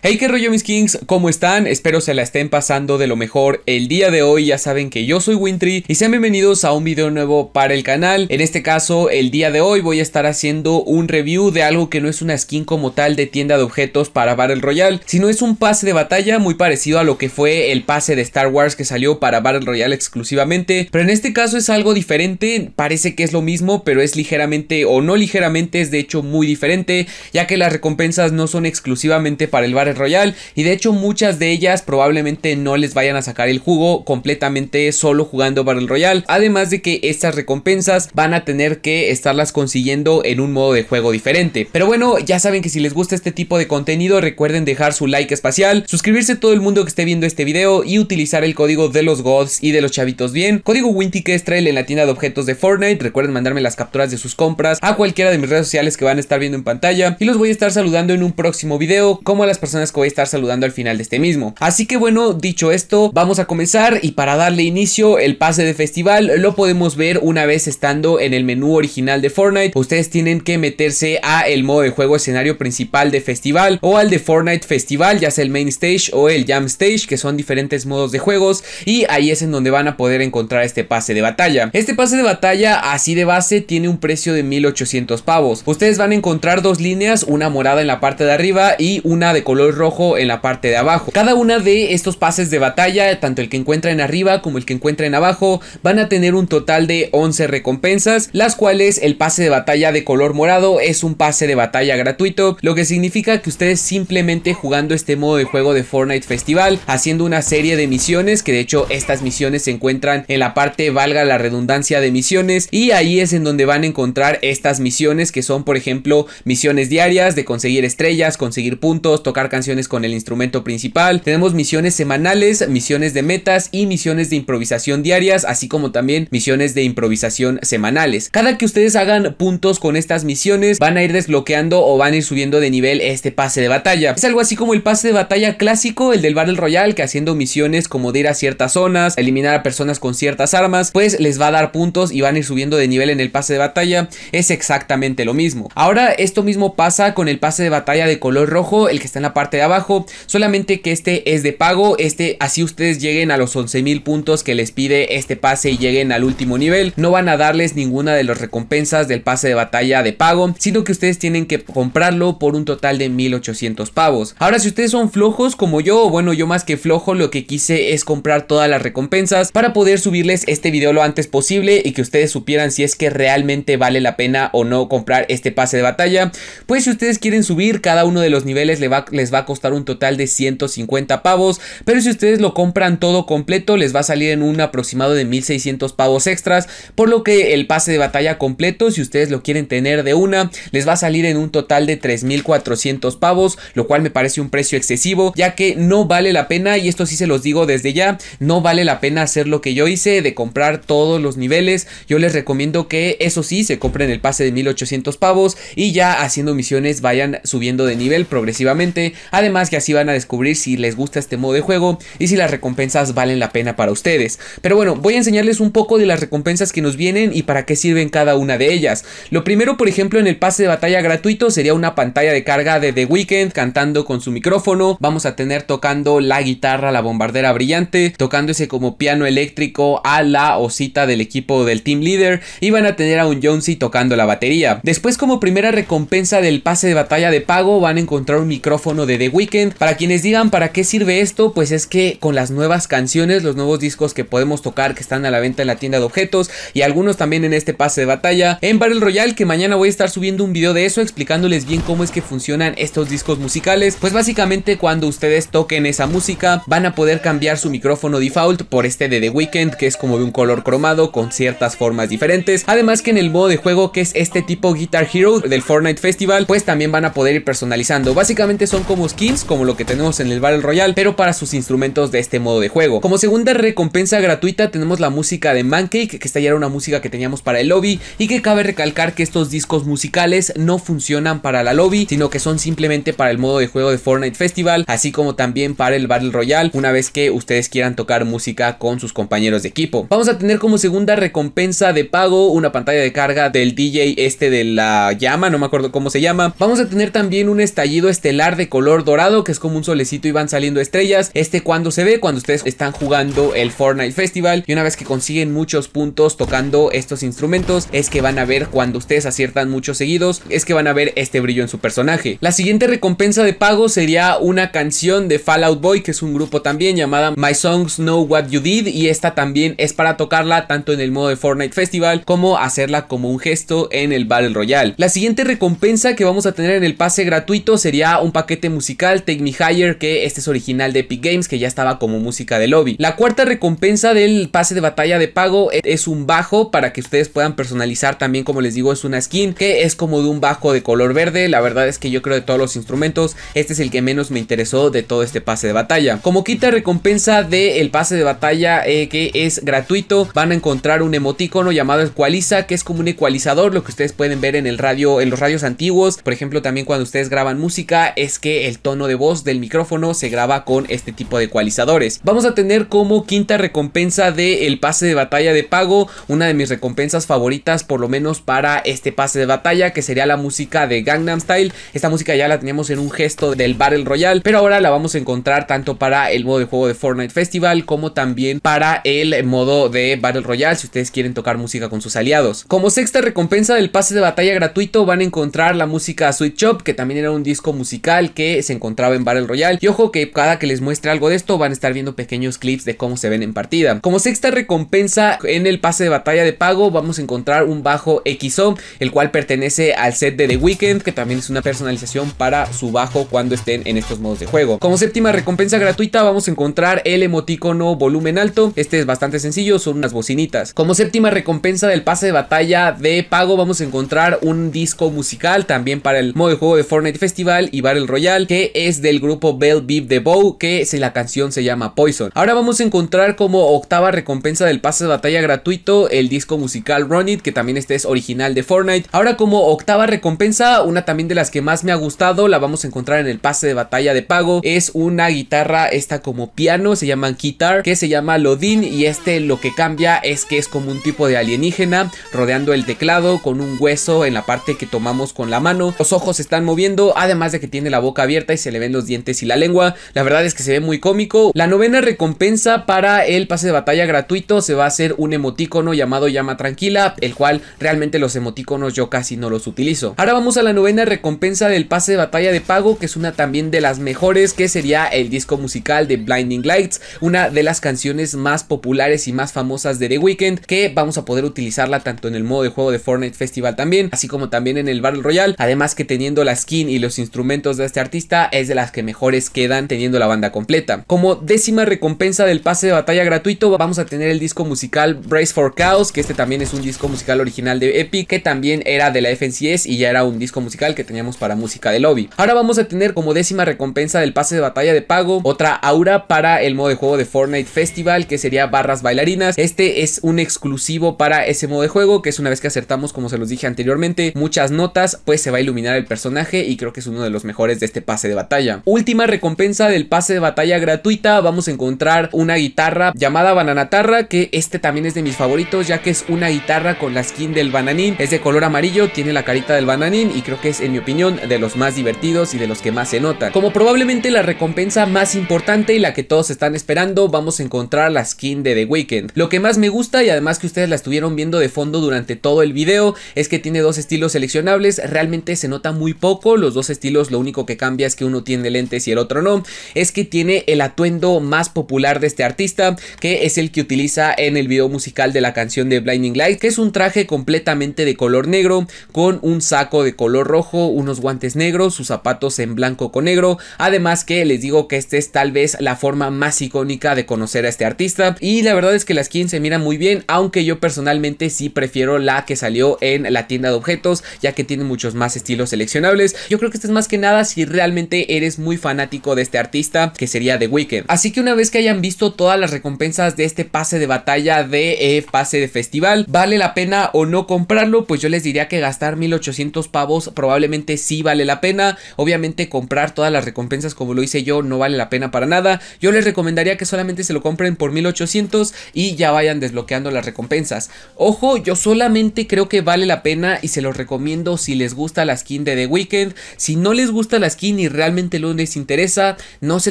Hey, qué rollo mis kings, ¿cómo están? Espero se la estén pasando de lo mejor el día de hoy, ya saben que yo soy Wintry y sean bienvenidos a un video nuevo para el canal, en este caso el día de hoy voy a estar haciendo un review de algo que no es una skin como tal de tienda de objetos para Battle Royale, sino es un pase de batalla muy parecido a lo que fue el pase de Star Wars que salió para Battle Royale exclusivamente, pero en este caso es algo diferente, parece que es lo mismo, pero es ligeramente o no ligeramente, es de hecho muy diferente, ya que las recompensas no son exclusivamente para el Battle Royal y de hecho muchas de ellas probablemente no les vayan a sacar el jugo completamente solo jugando Battle royal, además de que estas recompensas van a tener que estarlas consiguiendo en un modo de juego diferente. Pero bueno, ya saben que si les gusta este tipo de contenido recuerden dejar su like espacial, suscribirse todo el mundo que esté viendo este video y utilizar el código de los gods y de los chavitos bien, código Winty que es trail en la tienda de objetos de Fortnite, recuerden mandarme las capturas de sus compras a cualquiera de mis redes sociales que van a estar viendo en pantalla y los voy a estar saludando en un próximo video como a las personas que voy a estar saludando al final de este mismo. Así que bueno, dicho esto, vamos a comenzar y para darle inicio, el pase de festival lo podemos ver una vez estando en el menú original de Fortnite. Ustedes tienen que meterse a el modo de juego escenario principal de festival o al de Fortnite Festival, ya sea el Main Stage o el Jam Stage, que son diferentes modos de juegos y ahí es en donde van a poder encontrar este pase de batalla. Este pase de batalla así de base tiene un precio de 1800 pavos. Ustedes van a encontrar dos líneas, una morada en la parte de arriba y una de color rojo en la parte de abajo. Cada una de estos pases de batalla, tanto el que encuentra en arriba como el que encuentra en abajo, van a tener un total de 11 recompensas, las cuales el pase de batalla de color morado es un pase de batalla gratuito, lo que significa que ustedes simplemente jugando este modo de juego de Fortnite Festival, haciendo una serie de misiones, que de hecho estas misiones se encuentran en la parte, valga la redundancia, de misiones, y ahí es en donde van a encontrar estas misiones que son, por ejemplo, misiones diarias de conseguir estrellas, conseguir puntos, tocar con el instrumento principal. Tenemos misiones semanales, misiones de metas y misiones de improvisación diarias, así como también misiones de improvisación semanales. Cada que ustedes hagan puntos con estas misiones, van a ir desbloqueando o van a ir subiendo de nivel este pase de batalla. Es algo así como el pase de batalla clásico, el del Battle Royale, que haciendo misiones como de ir a ciertas zonas, eliminar a personas con ciertas armas, pues les va a dar puntos y van a ir subiendo de nivel en el pase de batalla. Es exactamente lo mismo. Ahora, esto mismo pasa con el pase de batalla de color rojo, el que está en la parte de abajo. Solamente que este es de pago. Este, así ustedes lleguen a los 11.000 puntos que les pide este pase y lleguen al último nivel. No van a darles ninguna de las recompensas del pase de batalla de pago, sino que ustedes tienen que comprarlo por un total de 1.800 pavos. Ahora, si ustedes son flojos como yo, bueno, yo más que flojo, lo que quise es comprar todas las recompensas para poder subirles este video lo antes posible y que ustedes supieran si es que realmente vale la pena o no comprar este pase de batalla. Pues si ustedes quieren subir, cada uno de los niveles les va, les va va a costar un total de 150 pavos, pero si ustedes lo compran todo completo les va a salir en un aproximado de 1600 pavos extras, por lo que el pase de batalla completo, si ustedes lo quieren tener de una, les va a salir en un total de 3400 pavos, lo cual me parece un precio excesivo, ya que no vale la pena, y esto sí se los digo desde ya, no vale la pena hacer lo que yo hice de comprar todos los niveles, yo les recomiendo que eso sí, se compren el pase de 1800 pavos y ya haciendo misiones vayan subiendo de nivel progresivamente Además que así van a descubrir si les gusta este modo de juego y si las recompensas valen la pena para ustedes. Pero bueno, voy a enseñarles un poco de las recompensas que nos vienen y para qué sirven cada una de ellas. Lo primero, por ejemplo, en el pase de batalla gratuito sería una pantalla de carga de The Weeknd cantando con su micrófono. Vamos a tener tocando la guitarra, la bombardera brillante, tocando ese como piano eléctrico a la osita del equipo del team leader y van a tener a un Jonesy tocando la batería. Después como primera recompensa del pase de batalla de pago van a encontrar un micrófono de The Weekend, Para quienes digan para qué sirve esto, pues es que con las nuevas canciones, los nuevos discos que podemos tocar que están a la venta en la tienda de objetos y algunos también en este pase de batalla en Battle Royale, que mañana voy a estar subiendo un video de eso explicándoles bien cómo es que funcionan estos discos musicales. Pues básicamente cuando ustedes toquen esa música van a poder cambiar su micrófono default por este de The Weekend, que es como de un color cromado con ciertas formas diferentes. Además que en el modo de juego que es este tipo Guitar Hero del Fortnite Festival, pues también van a poder ir personalizando. Básicamente son como skins como lo que tenemos en el Battle Royale, pero para sus instrumentos de este modo de juego. Como segunda recompensa gratuita tenemos la música de Mancake, que esta ya era una música que teníamos para el lobby y que cabe recalcar que estos discos musicales no funcionan para la lobby, sino que son simplemente para el modo de juego de Fortnite Festival, así como también para el Battle Royale, una vez que ustedes quieran tocar música con sus compañeros de equipo. Vamos a tener como segunda recompensa de pago una pantalla de carga del DJ este de la llama, no me acuerdo cómo se llama. Vamos a tener también un estallido estelar de color dorado, que es como un solecito y van saliendo estrellas. Este cuando se ve, cuando ustedes están jugando el Fortnite Festival. Y una vez que consiguen muchos puntos tocando estos instrumentos, es que van a ver cuando ustedes aciertan muchos seguidos, es que van a ver este brillo en su personaje. La siguiente recompensa de pago sería una canción de Fallout Boy, que es un grupo también llamada My Songs Know What You Did. Y esta también es para tocarla tanto en el modo de Fortnite Festival como hacerla como un gesto en el Battle Royale. La siguiente recompensa que vamos a tener en el pase gratuito sería un paquete musical Take Me Higher, que este es original de Epic Games, que ya estaba como música de lobby. La cuarta recompensa del pase de batalla de pago e, es un bajo para que ustedes puedan personalizar también, como les digo, es una skin que es como de un bajo de color verde. La verdad es que yo creo de todos los instrumentos, este es el que menos me interesó de todo este pase de batalla. Como quinta recompensa del pase de batalla eh, que es gratuito, van a encontrar un emoticono llamado ecualiza, que es como un ecualizador, lo que ustedes pueden ver en el radio, en los radios antiguos. Por ejemplo, también cuando ustedes graban música, es que el tono de voz del micrófono se graba con este tipo de ecualizadores. Vamos a tener como quinta recompensa del el pase de batalla de pago, una de mis recompensas favoritas por lo menos para este pase de batalla que sería la música de Gangnam Style. Esta música ya la teníamos en un gesto del Battle Royale, pero ahora la vamos a encontrar tanto para el modo de juego de Fortnite Festival como también para el modo de Battle Royale si ustedes quieren tocar música con sus aliados. Como sexta recompensa del pase de batalla gratuito van a encontrar la música Sweet Shop que también era un disco musical que se encontraba en Battle Royale. Y ojo que cada que les muestre algo de esto van a estar viendo pequeños clips de cómo se ven en partida. Como sexta recompensa en el pase de batalla de pago vamos a encontrar un bajo XO, el cual pertenece al set de The Weeknd, que también es una personalización para su bajo cuando estén en estos modos de juego. Como séptima recompensa gratuita vamos a encontrar el emoticono volumen alto, este es bastante sencillo, son unas bocinitas. Como séptima recompensa del pase de batalla de pago vamos a encontrar un disco musical también para el modo de juego de Fortnite Festival y Battle Royale que es del grupo Bell Beep The Bow, que la canción se llama Poison. Ahora vamos a encontrar como octava recompensa del pase de batalla gratuito el disco musical Run It, que también este es original de Fortnite. Ahora como octava recompensa, una también de las que más me ha gustado, la vamos a encontrar en el pase de batalla de pago, es una guitarra esta como piano, se llaman guitar, que se llama Lodin y este lo que cambia es que es como un tipo de alienígena rodeando el teclado con un hueso en la parte que tomamos con la mano. Los ojos se están moviendo, además de que tiene la boca abierta y se le ven los dientes y la lengua. La verdad es que se ve muy cómico. La novena recompensa para el pase de batalla gratuito se va a hacer un emoticono llamado llama tranquila, el cual realmente los emoticonos yo casi no los utilizo. Ahora vamos a la novena recompensa del pase de batalla de pago, que es una también de las mejores, que sería el disco musical de Blinding Lights, una de las canciones más populares y más famosas de The Weeknd, que vamos a poder utilizarla tanto en el modo de juego de Fortnite Festival también, así como también en el Battle Royale, además que teniendo la skin y los instrumentos de este artista, es de las que mejores quedan teniendo la banda completa. Como décima recompensa del pase de batalla gratuito vamos a tener el disco musical Brace for Chaos, que este también es un disco musical original de Epic, que también era de la FNCS y ya era un disco musical que teníamos para música de lobby. Ahora vamos a tener como décima recompensa del pase de batalla de pago, otra aura para el modo de juego de Fortnite Festival, que sería barras bailarinas. Este es un exclusivo para ese modo de juego, que es una vez que acertamos, como se los dije anteriormente, muchas notas, pues se va a iluminar el personaje y creo que es uno de los mejores de este pase de batalla. Última recompensa del pase de batalla gratuita, vamos a encontrar una guitarra llamada Bananatarra, que este también es de mis favoritos, ya que es una guitarra con la skin del bananín, es de color amarillo, tiene la carita del bananín y creo que es en mi opinión de los más divertidos y de los que más se nota. Como probablemente la recompensa más importante y la que todos están esperando, vamos a encontrar la skin de The Weeknd. Lo que más me gusta y además que ustedes la estuvieron viendo de fondo durante todo el video, es que tiene dos estilos seleccionables, realmente se nota muy poco, los dos estilos lo único que cambia es que uno tiene lentes y el otro no, es que tiene el atuendo más popular de este artista, que es el que utiliza en el video musical de la canción de Blinding Light, que es un traje completamente de color negro, con un saco de color rojo, unos guantes negros, sus zapatos en blanco con negro, además que les digo que esta es tal vez la forma más icónica de conocer a este artista, y la verdad es que la skin se mira muy bien, aunque yo personalmente sí prefiero la que salió en la tienda de objetos, ya que tiene muchos más estilos seleccionables, yo creo que esta es más que nada si realmente realmente eres muy fanático de este artista, que sería The Weeknd. Así que una vez que hayan visto todas las recompensas de este pase de batalla de eh, pase de festival, ¿vale la pena o no comprarlo? Pues yo les diría que gastar 1800 pavos probablemente sí vale la pena. Obviamente comprar todas las recompensas como lo hice yo no vale la pena para nada. Yo les recomendaría que solamente se lo compren por 1800 y ya vayan desbloqueando las recompensas. Ojo, yo solamente creo que vale la pena y se los recomiendo si les gusta la skin de The Weeknd. Si no les gusta la skin y realmente lo les interesa, no se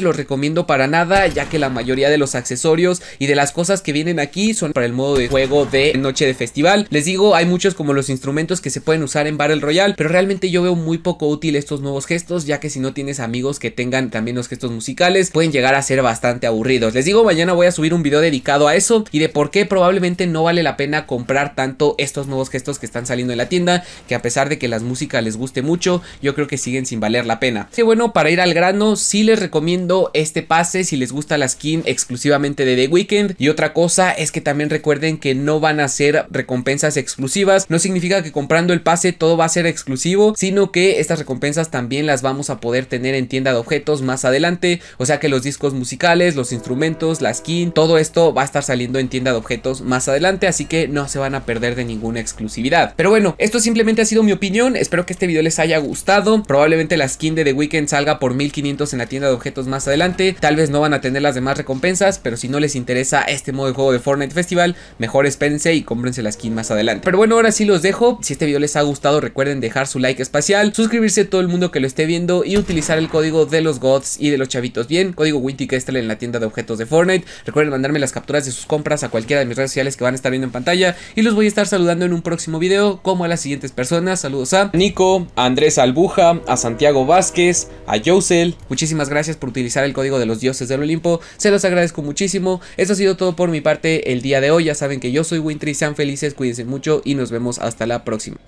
los recomiendo para nada, ya que la mayoría de los accesorios y de las cosas que vienen aquí son para el modo de juego de noche de festival. Les digo, hay muchos como los instrumentos que se pueden usar en Battle Royale, pero realmente yo veo muy poco útil estos nuevos gestos, ya que si no tienes amigos que tengan también los gestos musicales, pueden llegar a ser bastante aburridos. Les digo, mañana voy a subir un video dedicado a eso y de por qué probablemente no vale la pena comprar tanto estos nuevos gestos que están saliendo en la tienda, que a pesar de que las músicas les guste mucho, yo creo que siguen sin valer la pena bueno, para ir al grano, sí les recomiendo este pase si les gusta la skin exclusivamente de The Weeknd. Y otra cosa es que también recuerden que no van a ser recompensas exclusivas. No significa que comprando el pase todo va a ser exclusivo, sino que estas recompensas también las vamos a poder tener en tienda de objetos más adelante. O sea que los discos musicales, los instrumentos, la skin, todo esto va a estar saliendo en tienda de objetos más adelante. Así que no se van a perder de ninguna exclusividad. Pero bueno, esto simplemente ha sido mi opinión. Espero que este video les haya gustado. Probablemente la skin de The Weeknd salga por 1500 en la tienda de objetos más adelante. Tal vez no van a tener las demás recompensas, pero si no les interesa este modo de juego de Fortnite Festival, mejor espérense y cómprense la skin más adelante. Pero bueno, ahora sí los dejo. Si este video les ha gustado, recuerden dejar su like espacial, suscribirse a todo el mundo que lo esté viendo y utilizar el código de los gods y de los chavitos bien, código que está en la tienda de objetos de Fortnite. Recuerden mandarme las capturas de sus compras a cualquiera de mis redes sociales que van a estar viendo en pantalla y los voy a estar saludando en un próximo video como a las siguientes personas. Saludos a Nico, a Andrés Albuja, a Santiago Vázquez, a Yosel. Muchísimas gracias por utilizar el código de los dioses del Olimpo. Se los agradezco muchísimo. Esto ha sido todo por mi parte el día de hoy. Ya saben que yo soy Wintry. Sean felices, cuídense mucho y nos vemos hasta la próxima.